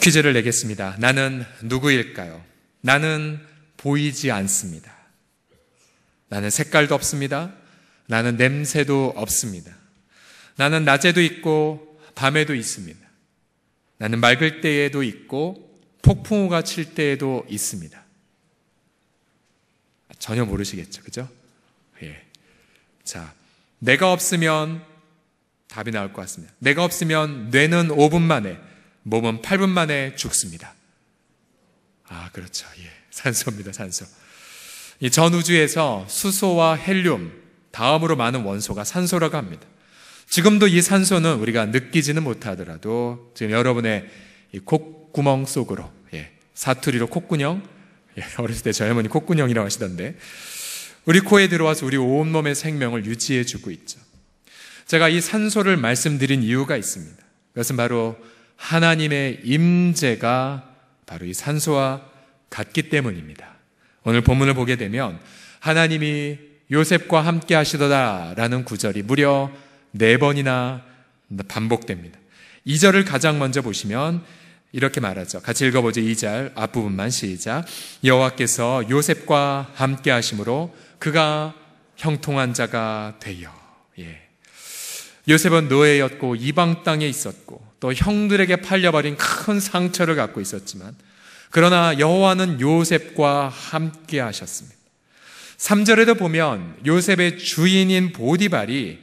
퀴즈를 내겠습니다. 나는 누구일까요? 나는 보이지 않습니다. 나는 색깔도 없습니다. 나는 냄새도 없습니다. 나는 낮에도 있고 밤에도 있습니다. 나는 맑을 때에도 있고 폭풍우가 칠 때에도 있습니다. 전혀 모르시겠죠. 그죠? 예. 자, 내가 없으면 답이 나올 것 같습니다. 내가 없으면 뇌는 5분 만에 몸은 8분 만에 죽습니다. 아, 그렇죠. 예. 산소입니다, 산소. 이 전 우주에서 수소와 헬륨, 다음으로 많은 원소가 산소라고 합니다. 지금도 이 산소는 우리가 느끼지는 못하더라도 지금 여러분의 콧구멍 속으로 예, 사투리로 콧구녕 예, 어렸을 때 저희 할머니 콧구녕이라고 하시던데 우리 코에 들어와서 우리 온몸의 생명을 유지해주고 있죠. 제가 이 산소를 말씀드린 이유가 있습니다. 그것은 바로 하나님의 임재가 바로 이 산소와 같기 때문입니다. 오늘 본문을 보게 되면 하나님이 요셉과 함께 하시더라라는 구절이 무려 네 번이나 반복됩니다. 2절을 가장 먼저 보시면 이렇게 말하죠. 같이 읽어보죠. 2절 앞부분만 시작. 여호와께서 요셉과 함께 하심으로 그가 형통한 자가 되어. 예. 요셉은 노예였고 이방 땅에 있었고 또 형들에게 팔려버린 큰 상처를 갖고 있었지만 그러나 여호와는 요셉과 함께 하셨습니다. 3절에도 보면 요셉의 주인인 보디발이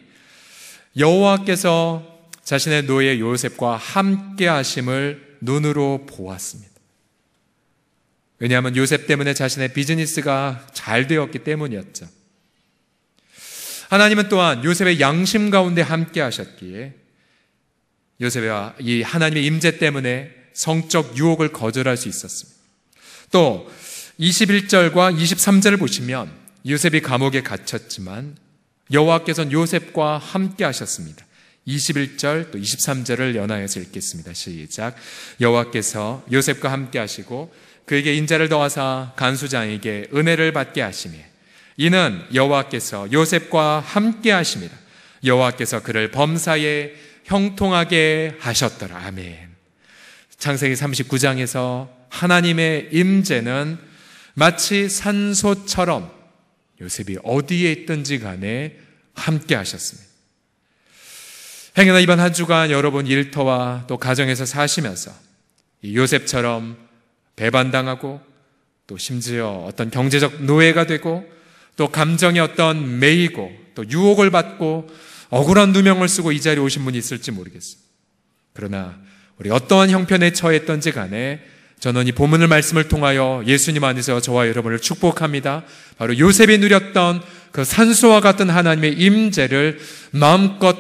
여호와께서 자신의 노예 요셉과 함께 하심을 눈으로 보았습니다. 왜냐하면 요셉 때문에 자신의 비즈니스가 잘 되었기 때문이었죠. 하나님은 또한 요셉의 양심 가운데 함께 하셨기에 요셉의 이 하나님의 임재 때문에 성적 유혹을 거절할 수 있었습니다. 또 21절과 23절을 보시면 요셉이 감옥에 갇혔지만 여호와께서는 요셉과 함께 하셨습니다. 21절 또 23절을 연하여서 읽겠습니다. 시작. 여호와께서 요셉과 함께 하시고 그에게 인자를 더하사 간수장에게 은혜를 받게 하시니 이는 여호와께서 요셉과 함께 하십니다. 여호와께서 그를 범사에 형통하게 하셨더라. 아멘. 창세기 39장에서 하나님의 임재는 마치 산소처럼 요셉이 어디에 있든지 간에 함께 하셨습니다. 행여나 이번 한 주간 여러분 일터와 또 가정에서 사시면서 요셉처럼 배반당하고 또 심지어 어떤 경제적 노예가 되고 또 감정의 어떤 매이고 또 유혹을 받고 억울한 누명을 쓰고 이 자리에 오신 분이 있을지 모르겠어요. 그러나 우리 어떠한 형편에 처했던지 간에 저는 이 본문을 말씀을 통하여 예수님 안에서 저와 여러분을 축복합니다. 바로 요셉이 누렸던 그 산소와 같은 하나님의 임재를 마음껏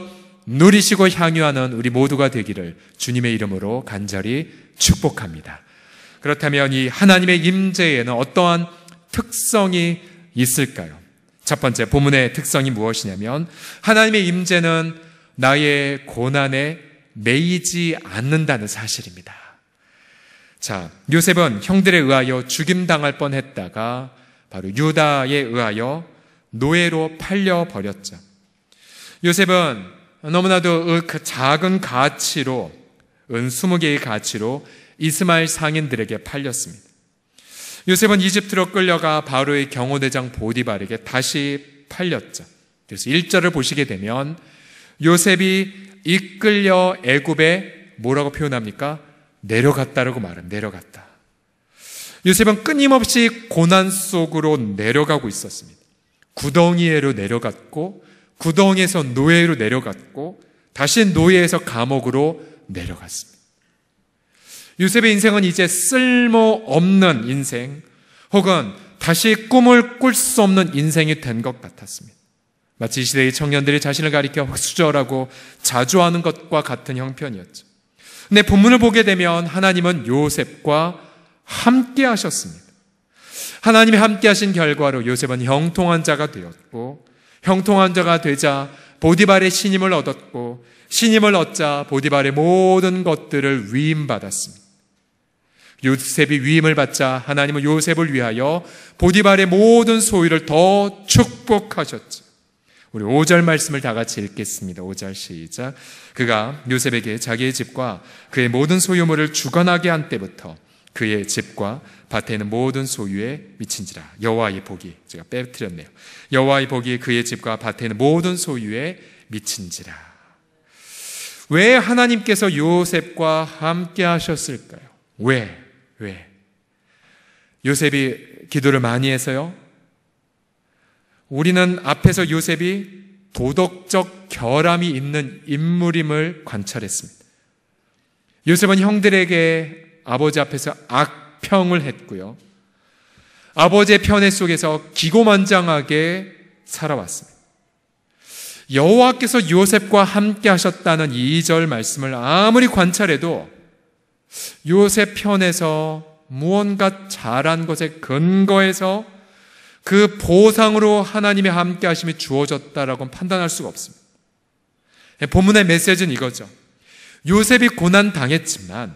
누리시고 향유하는 우리 모두가 되기를 주님의 이름으로 간절히 축복합니다. 그렇다면 이 하나님의 임재에는 어떠한 특성이 있을까요? 첫 번째 본문의 특성이 무엇이냐면 하나님의 임재는 나의 고난에 매이지 않는다는 사실입니다. 자, 요셉은 형들에 의하여 죽임당할 뻔했다가 바로 유다에 의하여 노예로 팔려 버렸죠. 요셉은 너무나도 그 작은 가치로 은 20개의 가치로 이스마엘 상인들에게 팔렸습니다. 요셉은 이집트로 끌려가 바로의 경호대장 보디발에게 다시 팔렸죠. 그래서 1절을 보시게 되면 요셉이 이끌려 애굽에 뭐라고 표현합니까? 내려갔다라고 말은 내려갔다. 요셉은 끊임없이 고난 속으로 내려가고 있었습니다. 구덩이에로 내려갔고 구덩이에서 노예로 내려갔고 다시 노예에서 감옥으로 내려갔습니다. 요셉의 인생은 이제 쓸모없는 인생 혹은 다시 꿈을 꿀 수 없는 인생이 된 것 같았습니다. 마치 이 시대의 청년들이 자신을 가리켜 흑수저라고 자조하는 것과 같은 형편이었죠. 근데 본문을 보게 되면 하나님은 요셉과 함께 하셨습니다. 하나님이 함께 하신 결과로 요셉은 형통한 자가 되었고 형통한 자가 되자 보디발의 신임을 얻었고 신임을 얻자 보디발의 모든 것들을 위임받았습니다. 요셉이 위임을 받자 하나님은 요셉을 위하여 보디발의 모든 소유를 더 축복하셨죠. 우리 5절 말씀을 다 같이 읽겠습니다. 5절 시작. 그가 요셉에게 자기의 집과 그의 모든 소유물을 주관하게 한 때부터 그의 집과 밭에 있는 모든 소유에 미친지라 여와의 복이 제가 빼뜨렸네요. 여와의 복이 그의 집과 밭에 있는 모든 소유에 미친지라. 왜 하나님께서 요셉과 함께 하셨을까요? 왜? 왜? 요셉이 기도를 많이 해서요? 우리는 앞에서 요셉이 도덕적 결함이 있는 인물임을 관찰했습니다. 요셉은 형들에게 아버지 앞에서 악평을 했고요. 아버지의 편애 속에서 기고만장하게 살아왔습니다. 여호와께서 요셉과 함께 하셨다는 이 절 말씀을 아무리 관찰해도 요셉 편에서 무언가 잘한 것에 근거해서 그 보상으로 하나님의 함께 하심이 주어졌다라고 판단할 수가 없습니다. 예, 본문의 메시지는 이거죠. 요셉이 고난 당했지만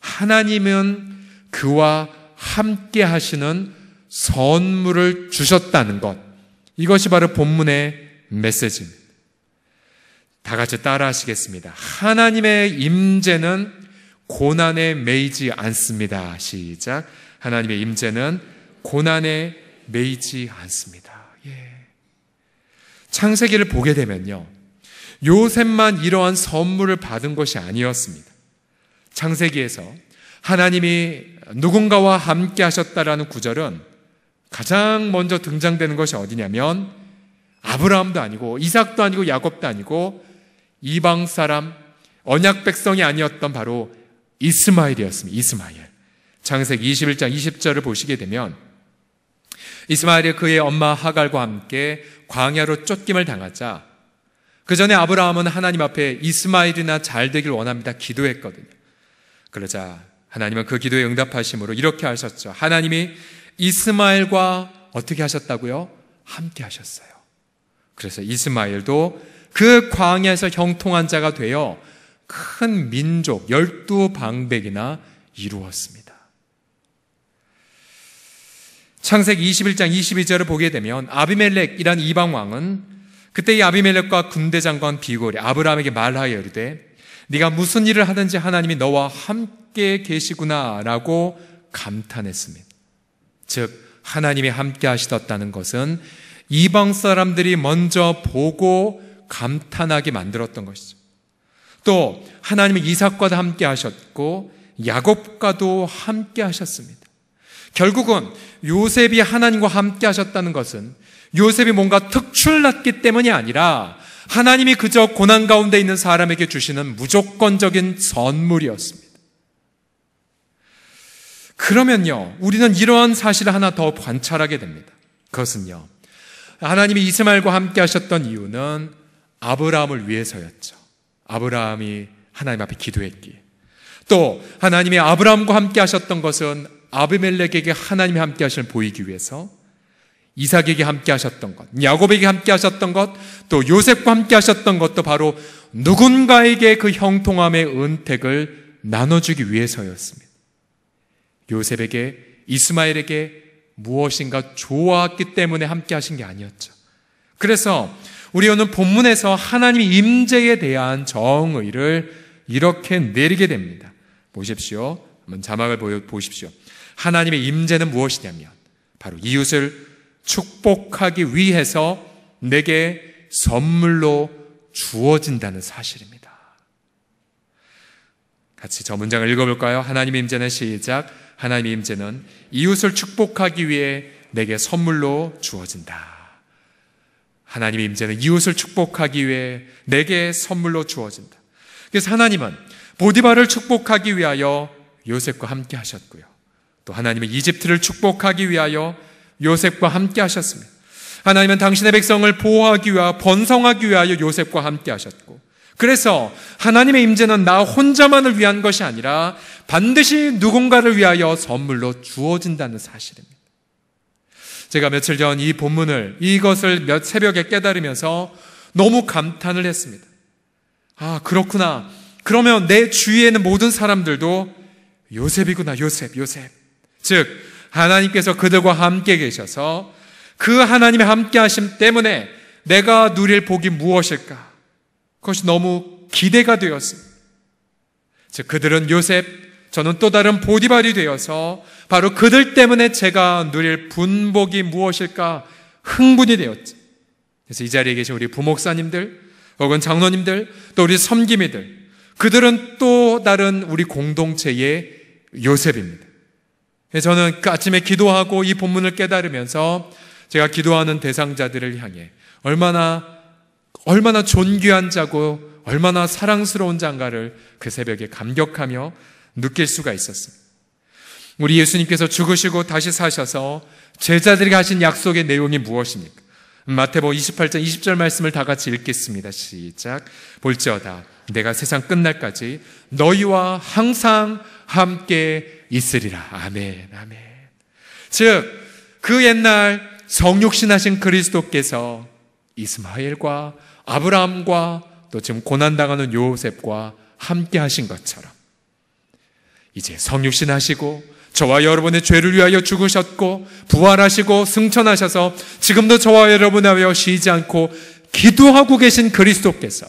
하나님은 그와 함께 하시는 선물을 주셨다는 것. 이것이 바로 본문의 메시지입니다. 다 같이 따라 하시겠습니다. 하나님의 임재는 고난에 매이지 않습니다. 시작. 하나님의 임재는 고난에 매이지 않습니다. 예. 창세기를 보게 되면요. 요셉만 이러한 선물을 받은 것이 아니었습니다. 창세기에서 하나님이 누군가와 함께 하셨다라는 구절은 가장 먼저 등장되는 것이 어디냐면 아브라함도 아니고 이삭도 아니고 야곱도 아니고 이방 사람 언약 백성이 아니었던 바로 이스마엘이었습니다. 이스마엘. 창세기 21장 20절을 보시게 되면 이스마엘이 그의 엄마 하갈과 함께 광야로 쫓김을 당하자 그 전에 아브라함은 하나님 앞에 이스마엘이나 잘 되길 원합니다. 기도했거든요. 그러자 하나님은 그 기도에 응답하심으로 이렇게 하셨죠. 하나님이 이스마엘과 어떻게 하셨다고요? 함께 하셨어요. 그래서 이스마엘도 그 광야에서 형통한 자가 되어 큰 민족, 열두 방백이나 이루었습니다. 창세기 21장 22절을 보게 되면 아비멜렉이란 이방왕은 그때 이 아비멜렉과 군대장관 비골이 아브라함에게 말하여 이르되 네가 무슨 일을 하든지 하나님이 너와 함께 계시구나라고 감탄했습니다. 즉 하나님이 함께 하시었다는 것은 이방 사람들이 먼저 보고 감탄하게 만들었던 것이죠. 또 하나님은 이삭과도 함께 하셨고 야곱과도 함께 하셨습니다. 결국은 요셉이 하나님과 함께 하셨다는 것은 요셉이 뭔가 특출났기 때문이 아니라 하나님이 그저 고난 가운데 있는 사람에게 주시는 무조건적인 선물이었습니다. 그러면요, 우리는 이러한 사실을 하나 더 관찰하게 됩니다. 그것은요, 하나님이 이스마엘과 함께 하셨던 이유는 아브라함을 위해서였죠. 아브라함이 하나님 앞에 기도했기에 또 하나님이 아브라함과 함께 하셨던 것은 아비멜렉에게 하나님이 함께 하심을 보이기 위해서 이삭에게 함께 하셨던 것, 야곱에게 함께 하셨던 것, 또 요셉과 함께 하셨던 것도 바로 누군가에게 그 형통함의 은택을 나눠주기 위해서였습니다. 요셉에게 이스마엘에게 무엇인가 좋았기 때문에 함께 하신 게 아니었죠. 그래서 우리 오늘 본문에서 하나님 의 임재에 대한 정의를 이렇게 내리게 됩니다. 보십시오. 한번 자막을 보여 보십시오. 하나님의 임재는 무엇이냐면 바로 이웃을 축복하기 위해서 내게 선물로 주어진다는 사실입니다. 같이 저 문장을 읽어볼까요? 하나님의 임재는 시작. 하나님의 임재는 이웃을 축복하기 위해 내게 선물로 주어진다. 하나님의 임재는 이웃을 축복하기 위해 내게 선물로 주어진다. 그래서 하나님은 보디바를 축복하기 위하여 요셉과 함께 하셨고요. 또 하나님은 이집트를 축복하기 위하여 요셉과 함께 하셨습니 하나님은 당신의 백성을 보호하기 위하여 번성하기 위하여 요셉과 함께 하셨고 그래서 하나님의 임재는 나 혼자만을 위한 것이 아니라 반드시 누군가를 위하여 선물로 주어진다는 사실입니다. 제가 며칠 전 이 본문을 이것을 몇 새벽에 깨달으면서 너무 감탄을 했습니다. 아, 그렇구나. 그러면 내 주위에 는 모든 사람들도 요셉이구나. 요셉, 요셉. 즉 하나님께서 그들과 함께 계셔서 그 하나님의 함께 하심 때문에 내가 누릴 복이 무엇일까? 그것이 너무 기대가 되었습니다. 즉 그들은 요셉 저는 또 다른 보디발이 되어서 바로 그들 때문에 제가 누릴 분복이 무엇일까 흥분이 되었지. 그래서 이 자리에 계신 우리 부목사님들 혹은 장로님들 또 우리 섬김이들 그들은 또 다른 우리 공동체의 요셉입니다. 저는 그 아침에 기도하고 이 본문을 깨달으면서 제가 기도하는 대상자들을 향해 얼마나 얼마나 존귀한 자고 얼마나 사랑스러운 장가를 그 새벽에 감격하며 느낄 수가 있었어요. 우리 예수님께서 죽으시고 다시 사셔서 제자들이 하신 약속의 내용이 무엇입니까? 마태복 28장 20절 말씀을 다 같이 읽겠습니다. 시작. 볼지어다 내가 세상 끝날까지 너희와 항상 함께 있으리라. 아멘. 아멘. 즉 그 옛날 성육신하신 그리스도께서 이스마엘과 아브라함과 또 지금 고난당하는 요셉과 함께 하신 것처럼 이제 성육신 하시고 저와 여러분의 죄를 위하여 죽으셨고 부활하시고 승천하셔서 지금도 저와 여러분을 위하여 쉬지 않고 기도하고 계신 그리스도께서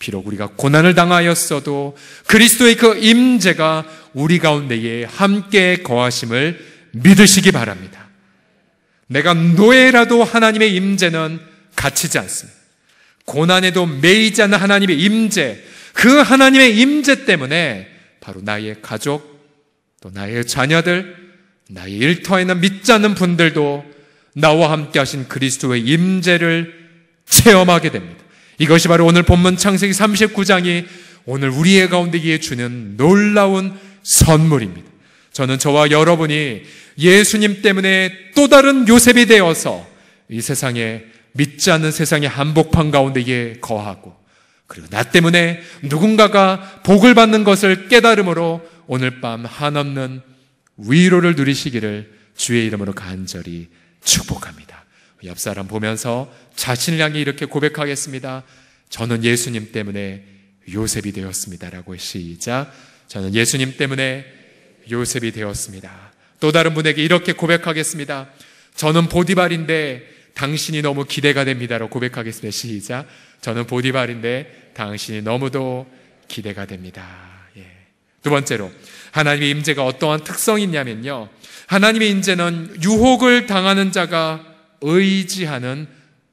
비록 우리가 고난을 당하였어도 그리스도의 그 임재가 우리 가운데에 함께 거하심을 믿으시기 바랍니다. 내가 노예라도 하나님의 임재는 갇히지 않습니다. 고난에도 매이지 않는 하나님의 임재, 그 하나님의 임재 때문에 바로 나의 가족, 또 나의 자녀들, 나의 일터에는 믿지 않는 분들도 나와 함께 하신 그리스도의 임재를 체험하게 됩니다. 이것이 바로 오늘 본문 창세기 39장이 오늘 우리의 가운데에 주는 놀라운 선물입니다. 저는 저와 여러분이 예수님 때문에 또 다른 요셉이 되어서 이 세상에 믿지 않는 세상의 한복판 가운데에 거하고 그리고 나 때문에 누군가가 복을 받는 것을 깨달음으로 오늘 밤 한없는 위로를 누리시기를 주의 이름으로 간절히 축복합니다. 옆 사람 보면서 자신을 향해 이렇게 고백하겠습니다. 저는 예수님 때문에 요셉이 되었습니다라고 시작. 저는 예수님 때문에 요셉이 되었습니다. 또 다른 분에게 이렇게 고백하겠습니다. 저는 보디발인데 당신이 너무 기대가 됩니다라고 고백하겠습니다. 시작. 저는 보디발인데 당신이 너무도 기대가 됩니다. 예. 두 번째로 하나님의 임재가 어떠한 특성이 있냐면요. 하나님의 임재는 유혹을 당하는 자가 의지하는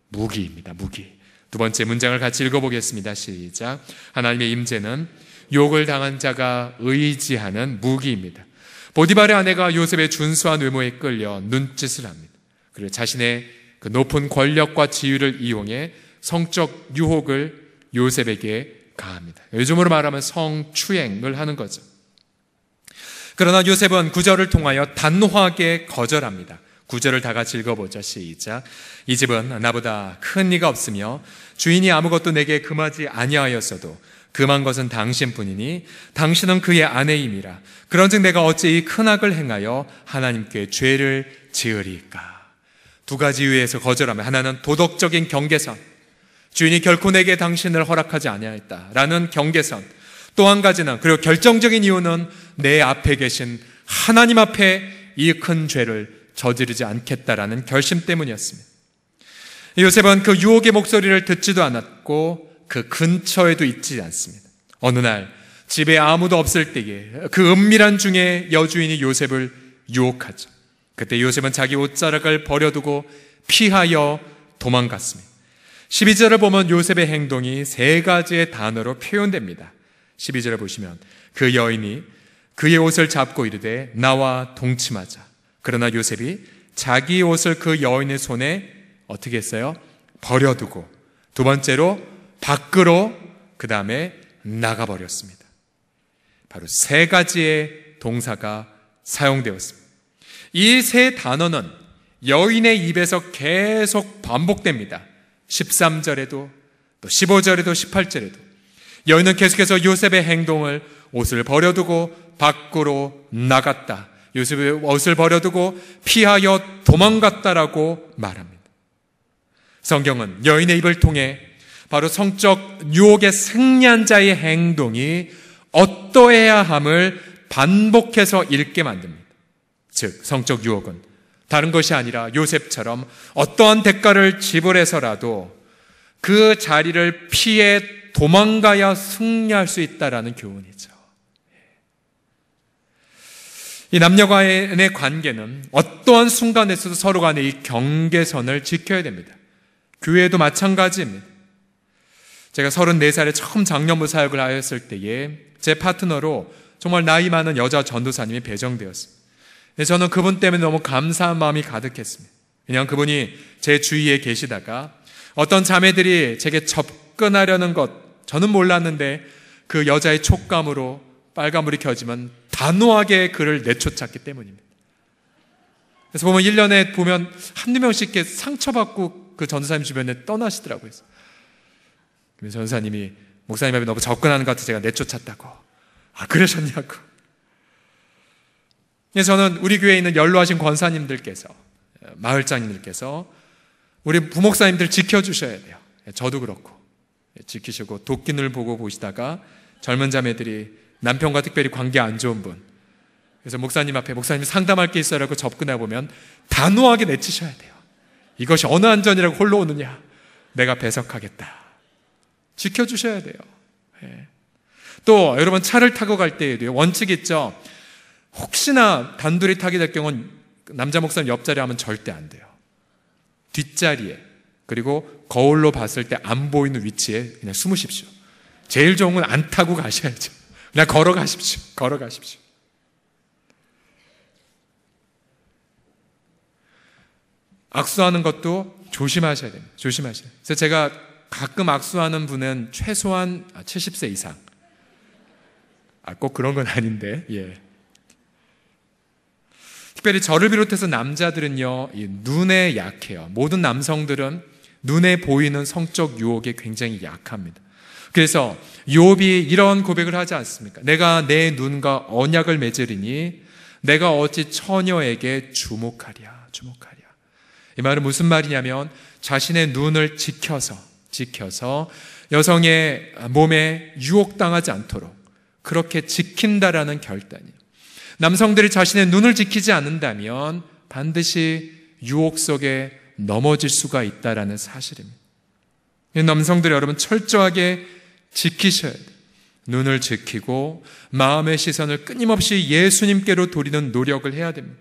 무기입니다. 무기. 두 번째 문장을 같이 읽어보겠습니다. 시작. 하나님의 임재는 욕을 당한 자가 의지하는 무기입니다. 보디발의 아내가 요셉의 준수한 외모에 끌려 눈짓을 합니다. 그리고 자신의 그 높은 권력과 지위를 이용해 성적 유혹을 요셉에게 가합니다. 요즘으로 말하면 성추행을 하는 거죠. 그러나 요셉은 구절을 통하여 단호하게 거절합니다. 구절을 다 같이 읽어보자. 시작. 이 집은 나보다 큰 이가 없으며 주인이 아무것도 내게 금하지 아니하였어도 금한 것은 당신뿐이니 당신은 그의 아내임이라. 그런즉 내가 어찌 이 큰 악을 행하여 하나님께 죄를 지으리까. 두 가지 위에서 거절하면 하나는 도덕적인 경계선, 주인이 결코 내게 당신을 허락하지 아니하였다라는 경계선. 또 한 가지는 그리고 결정적인 이유는 내 앞에 계신 하나님 앞에 이 큰 죄를 저지르지 않겠다라는 결심 때문이었습니다. 요셉은 그 유혹의 목소리를 듣지도 않았고 그 근처에도 있지 않습니다. 어느 날 집에 아무도 없을 때에 그 은밀한 중에 여주인이 요셉을 유혹하죠. 그때 요셉은 자기 옷자락을 버려두고 피하여 도망갔습니다. 12절을 보면 요셉의 행동이 세 가지의 단어로 표현됩니다. 12절을 보시면 그 여인이 그의 옷을 잡고 이르되 나와 동침하자. 그러나 요셉이 자기 옷을 그 여인의 손에 어떻게 했어요? 버려두고 두 번째로 밖으로 그 다음에 나가버렸습니다. 바로 세 가지의 동사가 사용되었습니다. 이 세 단어는 여인의 입에서 계속 반복됩니다. 13절에도 또 15절에도 18절에도 여인은 계속해서 요셉의 행동을 옷을 버려두고 밖으로 나갔다. 요셉의 옷을 버려두고 피하여 도망갔다라고 말합니다. 성경은 여인의 입을 통해 바로 성적 유혹의 생리한 자의 행동이 어떠해야 함을 반복해서 읽게 만듭니다. 즉, 성적 유혹은 다른 것이 아니라 요셉처럼 어떠한 대가를 지불해서라도 그 자리를 피해 도망가야 승리할 수 있다라는 교훈이죠. 이 남녀간의 관계는 어떠한 순간에서도 서로 간에 이 경계선을 지켜야 됩니다. 교회도 마찬가지입니다. 제가 34살에 처음 장년부 사역을 하였을 때에 제 파트너로 정말 나이 많은 여자 전도사님이 배정되었습니다. 네, 저는 그분 때문에 너무 감사한 마음이 가득했습니다. 그냥 그분이 제 주위에 계시다가 어떤 자매들이 제게 접근하려는 것, 저는 몰랐는데 그 여자의 촉감으로 빨간불이 켜지만 단호하게 그를 내쫓았기 때문입니다. 그래서 보면 1년에 보면 한두 명씩 이렇게 상처받고 그 전사님 주변에 떠나시더라고요. 그래서 전사님이 목사님 앞에 너무 접근하는 것 같아 제가 내쫓았다고. 아, 그러셨냐고. 그래서 예, 저는 우리 교회에 있는 연로하신 권사님들께서, 예, 마을장님들께서 우리 부목사님들 지켜주셔야 돼요. 예, 저도 그렇고. 지키시고, 도끼눈을 보고 보시다가 젊은 자매들이 남편과 특별히 관계 안 좋은 분. 그래서 목사님 앞에 목사님 상담할 게있어 라고 접근해 보면 단호하게 내치셔야 돼요. 이것이 어느 안전이라고 홀로 오느냐. 내가 배석하겠다. 지켜주셔야 돼요. 또 여러분 차를 타고 갈 때에도 원칙 있죠. 혹시나 단둘이 타게 될 경우는 남자 목사님 옆자리 에 하면 절대 안 돼요. 뒷자리에 그리고 거울로 봤을 때 안 보이는 위치에 그냥 숨으십시오. 제일 좋은 건 안 타고 가셔야죠. 그냥 걸어가십시오. 걸어가십시오. 악수하는 것도 조심하셔야 됩니다. 조심하셔야 돼요. 그래서 제가 가끔 악수하는 분은 최소한 70세 아, 이상. 아, 꼭 그런 건 아닌데, 예. 특별히 저를 비롯해서 남자들은요, 눈에 약해요. 모든 남성들은 눈에 보이는 성적 유혹에 굉장히 약합니다. 그래서 요비 이런 고백을 하지 않습니까? 내가 내 눈과 언약을 맺으리니 내가 어찌 처녀에게 주목하랴, 주목하랴. 이 말은 무슨 말이냐면 자신의 눈을 지켜서, 지켜서 여성의 몸에 유혹당하지 않도록 그렇게 지킨다라는 결단이. 남성들이 자신의 눈을 지키지 않는다면 반드시 유혹 속에 넘어질 수가 있다라는 사실입니다. 남성들이 여러분 철저하게 지키셔야 돼요. 눈을 지키고 마음의 시선을 끊임없이 예수님께로 돌리는 노력을 해야 됩니다.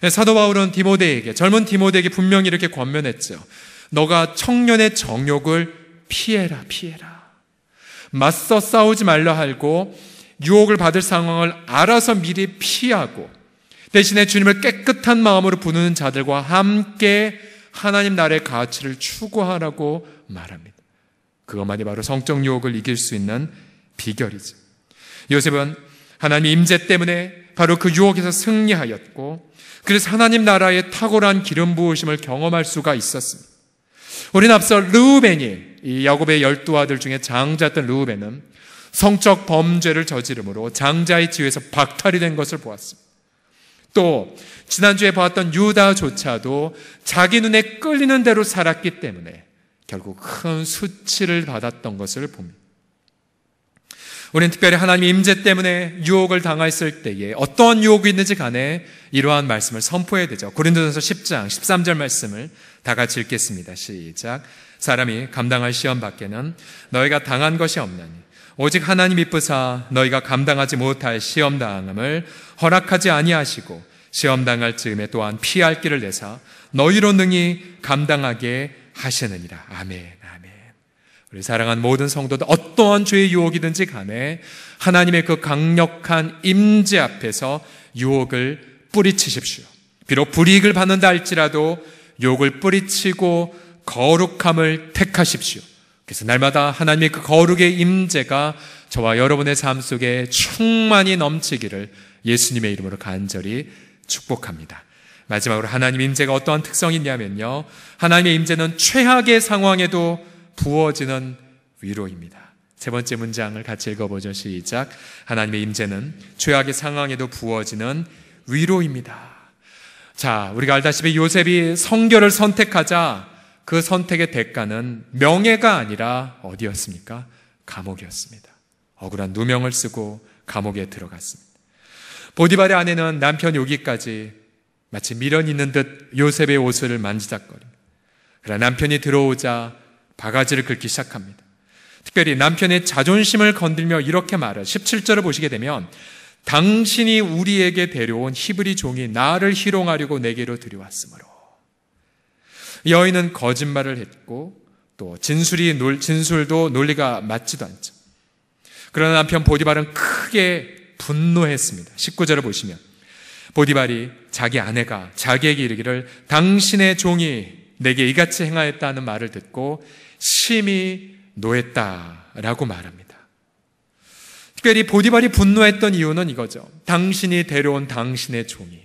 네, 사도 바울은 디모데에게 젊은 디모데에게 분명히 이렇게 권면했죠. 너가 청년의 정욕을 피해라 피해라. 맞서 싸우지 말라 하고 유혹을 받을 상황을 알아서 미리 피하고 대신에 주님을 깨끗한 마음으로 부르는 자들과 함께 하나님 나라의 가치를 추구하라고 말합니다. 그것만이 바로 성적 유혹을 이길 수 있는 비결이죠. 요셉은 하나님 임재 때문에 바로 그 유혹에서 승리하였고 그래서 하나님 나라의 탁월한 기름 부으심을 경험할 수가 있었습니다. 우린 앞서 르우벤이 야곱의 열두 아들 중에 장자였던 르우벤은 성적 범죄를 저지름으로 장자의 지위에서 박탈이 된 것을 보았습니다. 또 지난주에 보았던 유다조차도 자기 눈에 끌리는 대로 살았기 때문에 결국 큰 수치를 받았던 것을 봅니다. 우리는 특별히 하나님의 임재 때문에 유혹을 당했을 때에 어떠한 유혹이 있는지 간에 이러한 말씀을 선포해야 되죠. 고린도전서 10장 13절 말씀을 다 같이 읽겠습니다. 시작. 사람이 감당할 시험 밖에는 너희가 당한 것이 없나니 오직 하나님이 쁘사 너희가 감당하지 못할 시험 당함을 허락하지 아니하시고 시험 당할 즈음에 또한 피할 길을 내사 너희로 능히 감당하게 하시느니라. 아멘. 아멘. 우리 사랑한 모든 성도들 어떠한 죄의 유혹이든지 간에 하나님의 그 강력한 임재 앞에서 유혹을 뿌리치십시오. 비록 불이익을 받는다 할지라도 욕을 뿌리치고 거룩함을 택하십시오. 그래서 날마다 하나님의 그 거룩의 임재가 저와 여러분의 삶 속에 충만히 넘치기를 예수님의 이름으로 간절히 축복합니다. 마지막으로 하나님 임재가 어떠한 특성이 있냐면요. 하나님의 임재는 최악의 상황에도 부어지는 위로입니다. 세 번째 문장을 같이 읽어보죠. 시작. 하나님의 임재는 최악의 상황에도 부어지는 위로입니다. 자, 우리가 알다시피 요셉이 성결을 선택하자 그 선택의 대가는 명예가 아니라 어디였습니까? 감옥이었습니다. 억울한 누명을 쓰고 감옥에 들어갔습니다. 보디발의 아내는 남편 여기까지 마치 미련 있는 듯 요셉의 옷을 만지작거립니다. 그러나 남편이 들어오자 바가지를 긁기 시작합니다. 특별히 남편의 자존심을 건들며 이렇게 말을 17절을 보시게 되면 당신이 우리에게 데려온 히브리 종이 나를 희롱하려고 내게로 들여왔으므로 여인은 거짓말을 했고 또 진술이 진술도 논리가 맞지도 않죠. 그러나 남편 보디발은 크게 분노했습니다. 19절을 보시면 보디발이 자기 아내가 자기에게 이르기를 당신의 종이 내게 이같이 행하였다는 말을 듣고 심히 노했다라고 말합니다. 특별히 보디발이 분노했던 이유는 이거죠. 당신이 데려온 당신의 종이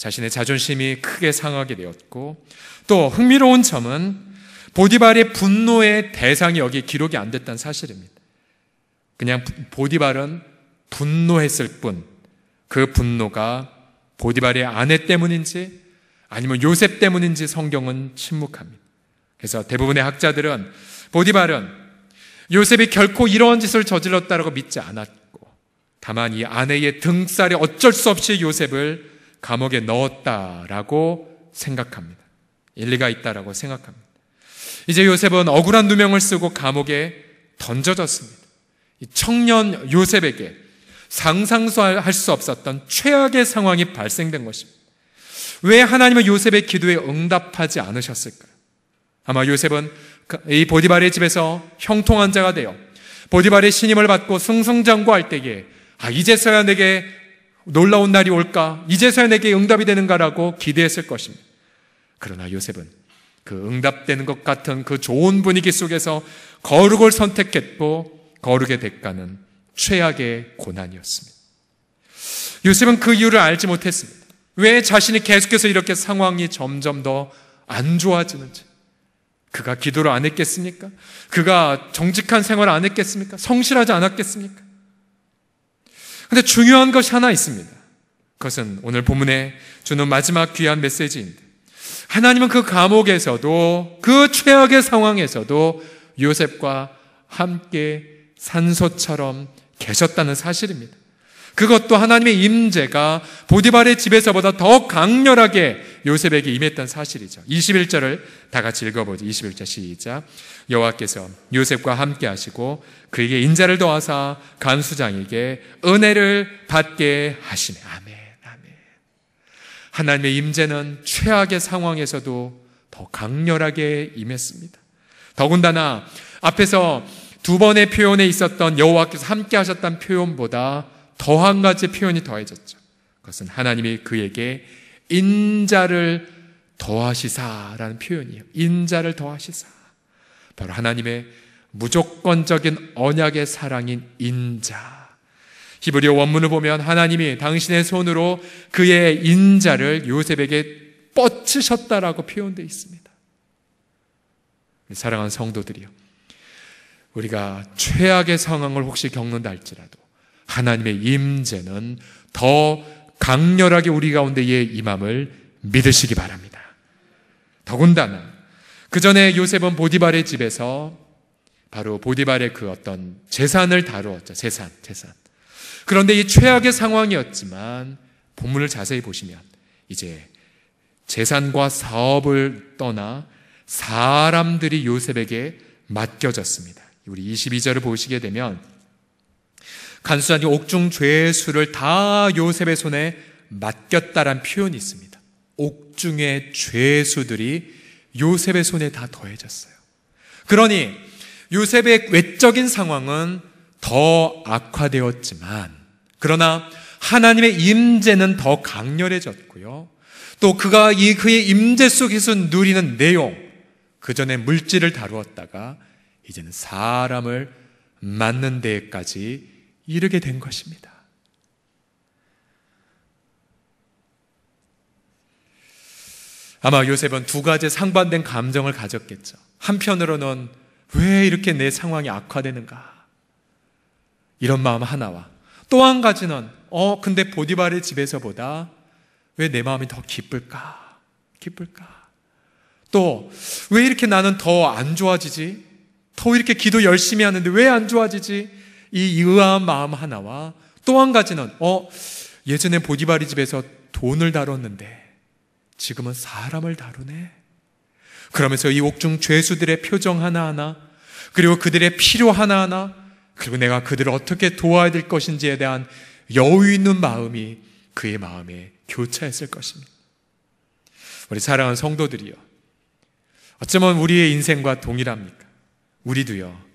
자신의 자존심이 크게 상하게 되었고 또 흥미로운 점은 보디발의 분노의 대상이 여기 기록이 안 됐다는 사실입니다. 그냥 보디발은 분노했을 뿐 그 분노가 보디발의 아내 때문인지 아니면 요셉 때문인지 성경은 침묵합니다. 그래서 대부분의 학자들은 보디발은 요셉이 결코 이러한 짓을 저질렀다고 믿지 않았고 다만 이 아내의 등살에 어쩔 수 없이 요셉을 감옥에 넣었다라고 생각합니다. 일리가 있다라고 생각합니다. 이제 요셉은 억울한 누명을 쓰고 감옥에 던져졌습니다. 청년 요셉에게 상상할 수 없었던 최악의 상황이 발생된 것입니다. 왜 하나님은 요셉의 기도에 응답하지 않으셨을까요? 아마 요셉은 그 이 보디발의 집에서 형통한 자가 되어 보디발의 신임을 받고 승승장구할 때에 아 이제서야 내게 놀라운 날이 올까? 이제서야 내게 응답이 되는가라고 기대했을 것입니다. 그러나 요셉은 그 응답되는 것 같은 그 좋은 분위기 속에서 거룩을 선택했고 거룩의 대가는 최악의 고난이었습니다. 요셉은 그 이유를 알지 못했습니다. 왜 자신이 계속해서 이렇게 상황이 점점 더 안 좋아지는지. 그가 기도를 안 했겠습니까? 그가 정직한 생활을 안 했겠습니까? 성실하지 않았겠습니까? 근데 중요한 것이 하나 있습니다. 그것은 오늘 본문에 주는 마지막 귀한 메시지인데 하나님은 그 감옥에서도 그 최악의 상황에서도 요셉과 함께 산소처럼 계셨다는 사실입니다. 그것도 하나님의 임재가 보디발의 집에서보다 더 강렬하게 요셉에게 임했던 사실이죠. 21절을 다 같이 읽어보죠. 21절 시작. 여호와께서 요셉과 함께 하시고 그에게 인자를 더하사 간수장에게 은혜를 받게 하시네. 아멘. 아멘. 하나님의 임재는 최악의 상황에서도 더 강렬하게 임했습니다. 더군다나 앞에서 두 번의 표현에 있었던 여호와께서 함께 하셨다는 표현보다 더한 가지 표현이 더해졌죠. 그것은 하나님이 그에게 인자를 더하시사라는 표현이에요. 인자를 더하시사. 바로 하나님의 무조건적인 언약의 사랑인 인자. 히브리어 원문을 보면 하나님이 당신의 손으로 그의 인자를 요셉에게 뻗치셨다라고 표현되어 있습니다. 사랑하는 성도들이요. 우리가 최악의 상황을 혹시 겪는다 할지라도 하나님의 임재는 더 강렬하게 우리 가운데의 임함을 믿으시기 바랍니다. 더군다나 그 전에 요셉은 보디발의 집에서 바로 보디발의 그 어떤 재산을 다루었죠. 재산, 재산. 그런데 이 최악의 상황이었지만 본문을 자세히 보시면 이제 재산과 사업을 떠나 사람들이 요셉에게 맡겨졌습니다. 우리 22절을 보시게 되면 간수한 이 옥중 죄 수를 다 요셉의 손에 맡겼다란 표현이 있습니다. 옥중의 죄 수들이 요셉의 손에 다 더해졌어요. 그러니 요셉의 외적인 상황은 더 악화되었지만 그러나 하나님의 임재는 더 강렬해졌고요. 또 그가 이 그의 임재 속에서 누리는 내용 그 전에 물질을 다루었다가 이제는 사람을 맞는 데까지 이르게 된 것입니다. 아마 요셉은 두 가지 상반된 감정을 가졌겠죠. 한편으로는 왜 이렇게 내 상황이 악화되는가? 이런 마음 하나와 또 한 가지는 어 근데 보디발의 집에서보다 왜 내 마음이 더 기쁠까? 기쁠까? 또 왜 이렇게 나는 더 안 좋아지지? 더 이렇게 기도 열심히 하는데 왜 안 좋아지지? 이 의아한 마음 하나와 또 한 가지는 어 예전에 보디바리 집에서 돈을 다뤘는데 지금은 사람을 다루네. 그러면서 이 옥중 죄수들의 표정 하나하나 그리고 그들의 필요 하나하나 그리고 내가 그들을 어떻게 도와야 될 것인지에 대한 여유 있는 마음이 그의 마음에 교차했을 것입니다. 우리 사랑하는 성도들이요. 어쩌면 우리의 인생과 동일합니까? 우리도요.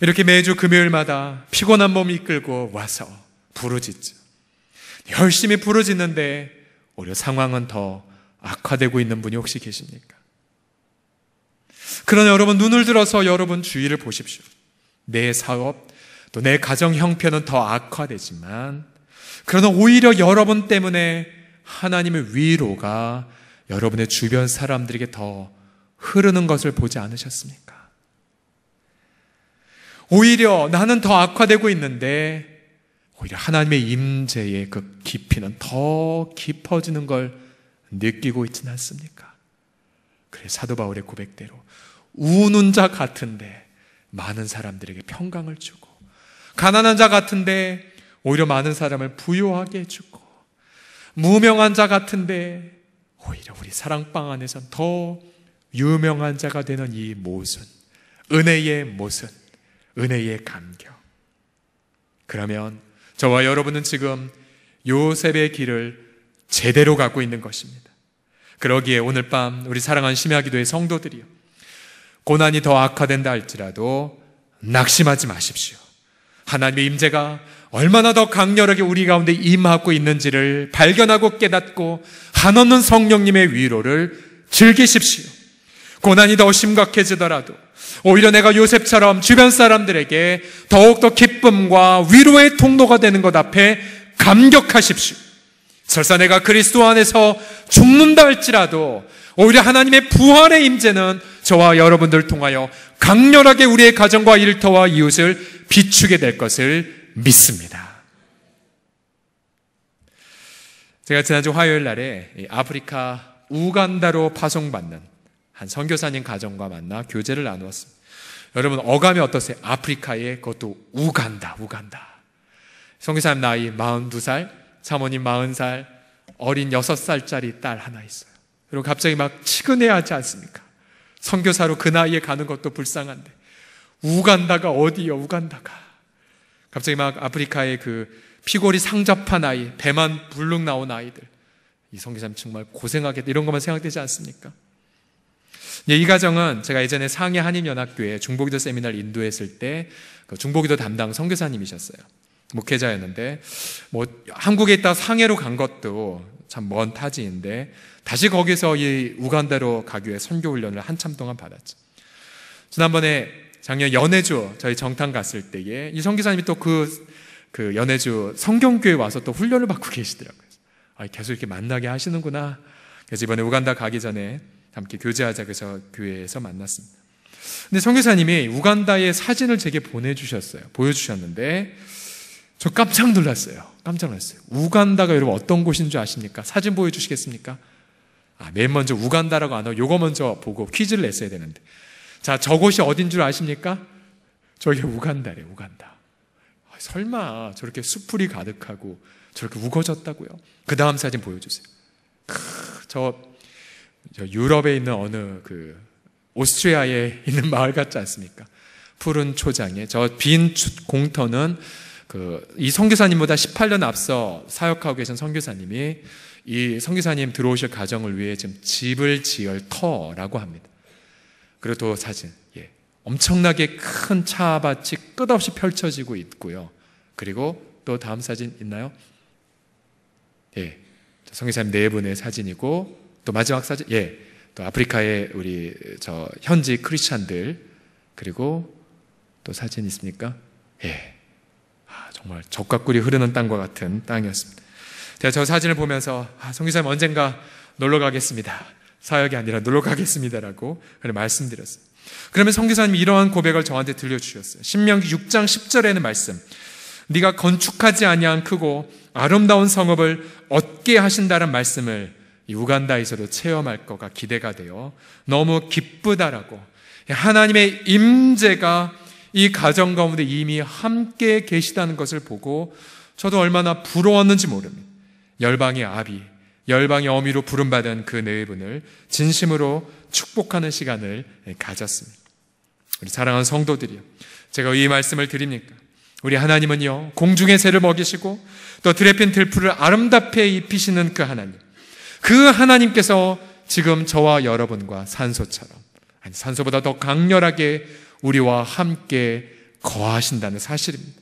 이렇게 매주 금요일마다 피곤한 몸 이끌고 와서 부르짖죠. 열심히 부르짖는데 오히려 상황은 더 악화되고 있는 분이 혹시 계십니까? 그러나 여러분 눈을 들어서 여러분 주위를 보십시오. 내 사업 또 내 가정 형편은 더 악화되지만 그러나 오히려 여러분 때문에 하나님의 위로가 여러분의 주변 사람들에게 더 흐르는 것을 보지 않으셨습니까? 오히려 나는 더 악화되고 있는데 오히려 하나님의 임재의 그 깊이는 더 깊어지는 걸 느끼고 있지는 않습니까? 그래 사도 바울의 고백대로 우는 자 같은데 많은 사람들에게 평강을 주고 가난한 자 같은데 오히려 많은 사람을 부유하게 해주고 무명한 자 같은데 오히려 우리 사랑방 안에선 더 유명한 자가 되는 이 모순 은혜의 모순 은혜의 감격. 그러면 저와 여러분은 지금 요셉의 길을 제대로 가고 있는 것입니다. 그러기에 오늘 밤 우리 사랑한 심야기도의 성도들이요. 고난이 더 악화된다 할지라도 낙심하지 마십시오. 하나님의 임재가 얼마나 더 강렬하게 우리 가운데 임하고 있는지를 발견하고 깨닫고 한없는 성령님의 위로를 즐기십시오. 고난이 더 심각해지더라도 오히려 내가 요셉처럼 주변 사람들에게 더욱더 기쁨과 위로의 통로가 되는 것 앞에 감격하십시오. 설사 내가 그리스도 안에서 죽는다 할지라도 오히려 하나님의 부활의 임재는 저와 여러분들 통하여 강렬하게 우리의 가정과 일터와 이웃을 비추게 될 것을 믿습니다. 제가 지난주 화요일 날에 아프리카 우간다로 파송받는 한 선교사님 가정과 만나 교제를 나누었습니다. 여러분 어감이 어떠세요? 아프리카에 그것도 우간다, 우간다. 선교사님 나이 42살, 사모님 40살, 어린 6살짜리 딸 하나 있어요. 그리고 갑자기 막 치근해하지 않습니까? 선교사로 그 나이에 가는 것도 불쌍한데 우간다가 어디요? 우간다가 갑자기 막 아프리카의 그 피골이 상접한 아이, 배만 불룩 나온 아이들 이 선교사님 정말 고생하겠다 이런 것만 생각되지 않습니까? 예, 이 가정은 제가 예전에 상해 한인연합교회 중보기도 세미나를 인도했을 때 그 중보기도 담당 선교사님이셨어요. 목회자였는데 뭐 한국에 있다 상해로 간 것도 참 먼 타지인데 다시 거기서 이 우간다로 가기 위해 선교 훈련을 한참 동안 받았죠. 지난번에 작년 연해주 저희 정탕 갔을 때에 이 선교사님이 또그 그, 그 연해주 성경교회 와서 또 훈련을 받고 계시더라고요. 아, 계속 이렇게 만나게 하시는구나. 그래서 이번에 우간다 가기 전에 함께 교제하자 그래서 교회에서 만났습니다. 근데 선교사님이 우간다의 사진을 제게 보내주셨어요. 보여주셨는데 저 깜짝 놀랐어요. 깜짝 놀랐어요. 우간다가 여러분 어떤 곳인 줄 아십니까? 사진 보여주시겠습니까? 아, 맨 먼저 우간다라고 안 하고 요거 먼저 보고 퀴즈를 냈어야 되는데. 자, 저곳이 어딘 줄 아십니까? 저게 우간다래 우간다. 아, 설마 저렇게 수풀이 가득하고 저렇게 우거졌다고요? 그 다음 사진 보여주세요. 크, 저 유럽에 있는 어느 그 오스트리아에 있는 마을 같지 않습니까? 푸른 초장에 저 빈 공터는 그이 선교사님보다 18년 앞서 사역하고 계신 선교사님이 이 선교사님 들어오실 가정을 위해 지금 집을 지을 터라고 합니다. 그리고 도 사진 예. 엄청나게 큰 차밭이 끝없이 펼쳐지고 있고요. 그리고 또 다음 사진 있나요? 예. 성교사님 네 분의 사진이고 또 마지막 사진, 예. 또 아프리카의 우리 저 현지 크리스찬들 그리고 또 사진 있습니까? 예. 아, 정말 적과 꿀이 흐르는 땅과 같은 땅이었습니다. 제가 저 사진을 보면서 아, 성기사님 언젠가 놀러 가겠습니다. 사역이 아니라 놀러 가겠습니다라고 말씀드렸어요. 그러면 성기사님이 이러한 고백을 저한테 들려주셨어요. 신명기 6장 10절에는 말씀. 네가 건축하지 아니한 크고 아름다운 성읍을 얻게 하신다는 말씀을 우간다에서도 체험할 거가 기대가 되어 너무 기쁘다라고 하나님의 임재가 이 가정 가운데 이미 함께 계시다는 것을 보고 저도 얼마나 부러웠는지 모릅니다. 열방의 아비, 열방의 어미로 부름받은 그 네분을 진심으로 축복하는 시간을 가졌습니다. 우리 사랑하는 성도들이요. 제가 이 말씀을 드립니까? 우리 하나님은요, 공중의 새를 먹이시고 또 드레핀 들풀을 아름답게 입히시는 그 하나님. 그 하나님께서 지금 저와 여러분과 산소처럼, 아니, 산소보다 더 강렬하게 우리와 함께 거하신다는 사실입니다.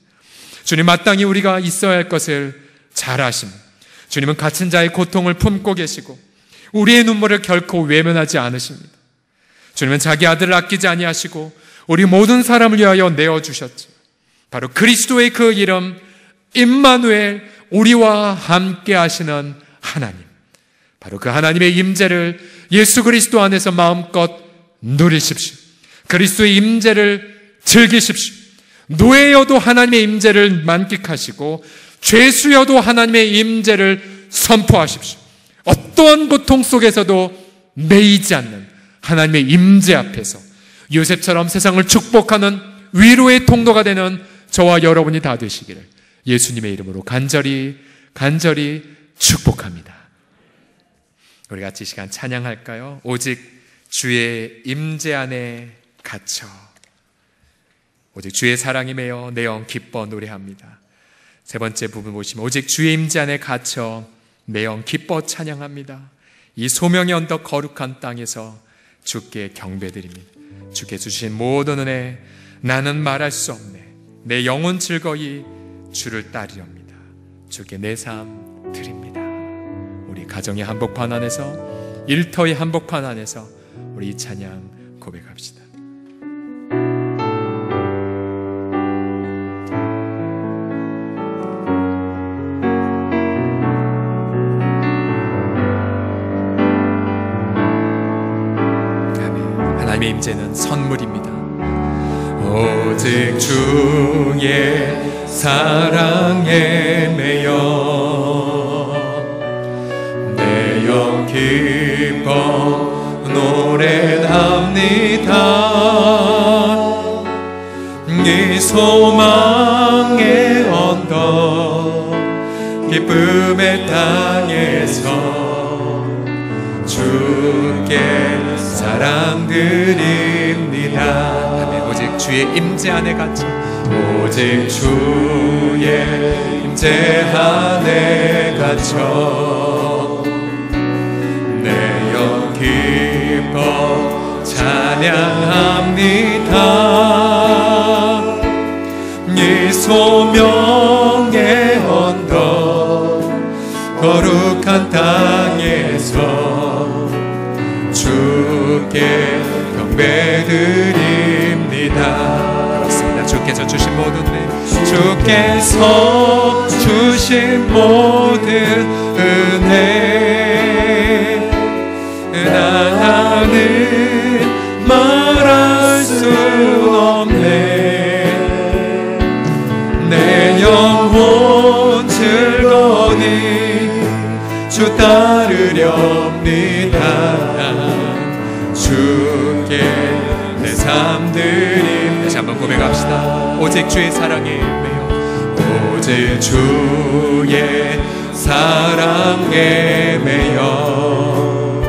주님 마땅히 우리가 있어야 할 것을 잘 아심. 주님은 갇힌 자의 고통을 품고 계시고 우리의 눈물을 결코 외면하지 않으십니다. 주님은 자기 아들을 아끼지 아니하시고 우리 모든 사람을 위하여 내어 주셨죠. 바로 그리스도의 그 이름 임마누엘 우리와 함께 하시는 하나님. 바로 그 하나님의 임재를 예수 그리스도 안에서 마음껏 누리십시오. 그리스도의 임재를 즐기십시오. 노예여도 하나님의 임재를 만끽하시고 죄수여도 하나님의 임재를 선포하십시오. 어떠한 고통 속에서도 매이지 않는 하나님의 임재 앞에서 요셉처럼 세상을 축복하는 위로의 통로가 되는 저와 여러분이 다 되시기를 예수님의 이름으로 간절히 간절히 축복합니다. 우리 같이 시간 찬양할까요? 오직 주의 임재 안에 갇혀 오직 주의 사랑이 매여 내영 기뻐 노래합니다. 세 번째 부분 보시면 오직 주의 임재 안에 갇혀 내 영 기뻐 찬양합니다. 이 소명의 언덕 거룩한 땅에서 주께 경배드립니다. 주께 주신 모든 은혜 나는 말할 수 없네. 내 영혼 즐거이 주를 따르렵니다. 주께 내삶 우리 가정의 한복판 안에서 일터의 한복판 안에서 우리 이 찬양 고백합시다. 임재는 선물입니다. 오직 주의 사랑에 매여 주 기뻐 노래합니다 이 소망의 언덕 기쁨의 땅에서 주께 사랑드립니다 오직 주의 임재 안에 갇혀 오직 주의 임재 안에 갇혀 찬양합니다 네 소명의 언덕 거룩한 땅에서 주께 경배드립니다 그렇습니다 주께서 주신 모든 내 주께서 주신 모든 은혜 따르렵니다 주께 내삶 드림 다시 한번 고백합시다 오직 주의 사랑에 매여 오직 주의 사랑에 매여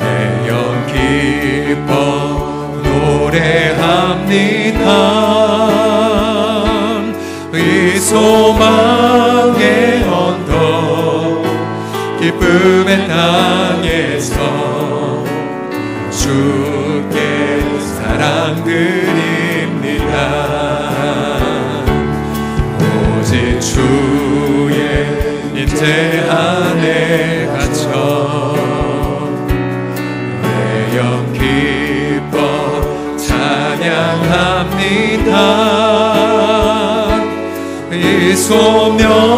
매여 기뻐 노래합니다 땅에서 주께 사랑 드립니다 오직 주의 인재 안에 갇혀 매영 기뻐 찬양합니다 이 소명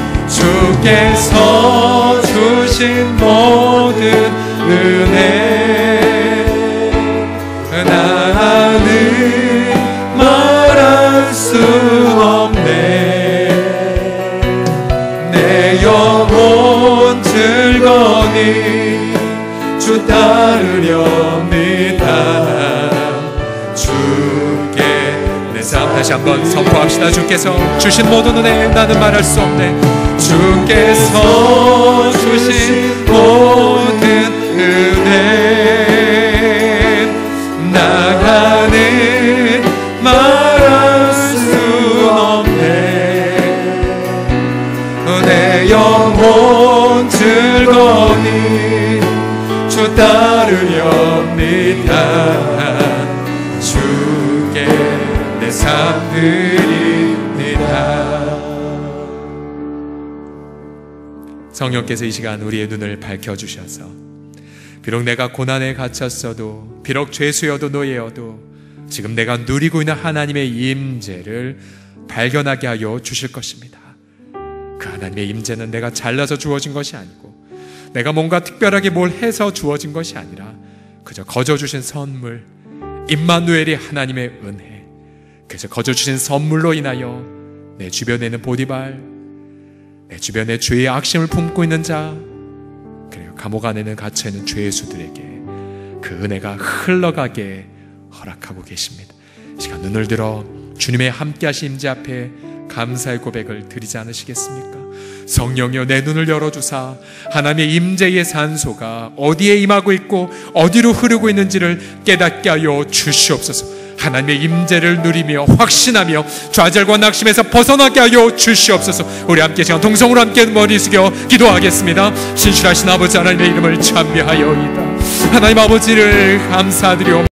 주께서 주신 모든 은혜 주 따르렵니다 주께 내 삶 다시 한번 선포합시다 주께서 주신 모든 은혜 나는 말할 수 없네 주께서 주신 모든 은혜 나가는 말할 수 없네 내 영혼 즐거니 주 따르렵니다 주께 내 삶을 성령께서 이 시간 우리의 눈을 밝혀주셔서 비록 내가 고난에 갇혔어도 비록 죄수여도 노예여도 지금 내가 누리고 있는 하나님의 임재를 발견하게 하여 주실 것입니다. 그 하나님의 임재는 내가 잘나서 주어진 것이 아니고 내가 뭔가 특별하게 뭘 해서 주어진 것이 아니라 그저 거저 주신 선물 임마누엘이 하나님의 은혜 그저 거저 주신 선물로 인하여 내 주변에 있는 보디발 내 주변에 죄의 악심을 품고 있는 자, 그리고 감옥 안에는 갇혀 있는 죄수들에게 그 은혜가 흘러가게 허락하고 계십니다. 시간 눈을 들어 주님의 함께하심 임재 앞에 감사의 고백을 드리지 않으시겠습니까? 성령이여 내 눈을 열어주사 하나님의 임재의 산소가 어디에 임하고 있고 어디로 흐르고 있는지를 깨닫게 하여 주시옵소서. 하나님의 임재를 누리며 확신하며 좌절과 낙심에서 벗어나게 하여 주시옵소서. 우리 함께 시간 동성으로 함께 머리 숙여 기도하겠습니다. 신실하신 아버지 하나님의 이름을 찬미하여이다. 하나님 아버지를 감사드려.